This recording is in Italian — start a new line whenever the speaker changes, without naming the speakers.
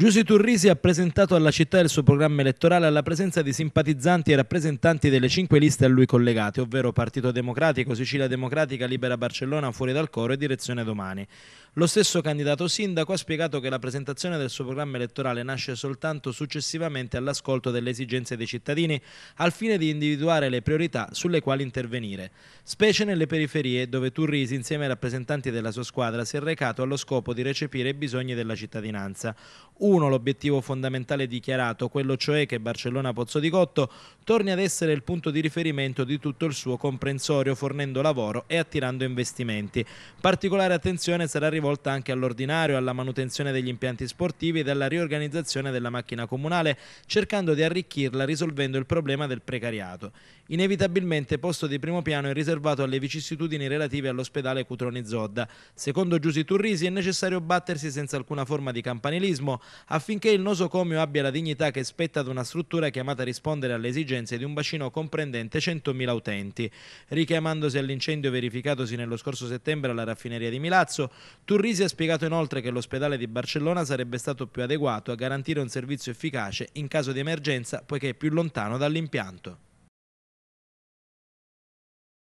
Giussi Turrisi ha presentato alla città il suo programma elettorale alla presenza di simpatizzanti e rappresentanti delle cinque liste a lui collegate, ovvero Partito Democratico, Sicilia Democratica, Libera Barcellona, Fuori dal Coro e Direzione Domani. Lo stesso candidato sindaco ha spiegato che la presentazione del suo programma elettorale nasce soltanto successivamente all'ascolto delle esigenze dei cittadini al fine di individuare le priorità sulle quali intervenire, specie nelle periferie dove Turrisi insieme ai rappresentanti della sua squadra si è recato allo scopo di recepire i bisogni della cittadinanza 1 l'obiettivo fondamentale dichiarato, quello cioè che Barcellona Pozzo di Cotto torni ad essere il punto di riferimento di tutto il suo comprensorio fornendo lavoro e attirando investimenti. Particolare attenzione sarà rivolta anche all'ordinario, alla manutenzione degli impianti sportivi e alla riorganizzazione della macchina comunale, cercando di arricchirla risolvendo il problema del precariato. Inevitabilmente posto di primo piano è riservato alle vicissitudini relative all'ospedale Cutroni Zodda. Secondo Giusi Turrisi è necessario battersi senza alcuna forma di campanilismo, affinché il nosocomio abbia la dignità che spetta ad una struttura chiamata a rispondere alle esigenze di un bacino comprendente 100.000 utenti. Richiamandosi all'incendio verificatosi nello scorso settembre alla raffineria di Milazzo, Turrisi ha spiegato inoltre che l'ospedale di Barcellona sarebbe stato più adeguato a garantire un servizio efficace in caso di emergenza poiché è più lontano dall'impianto.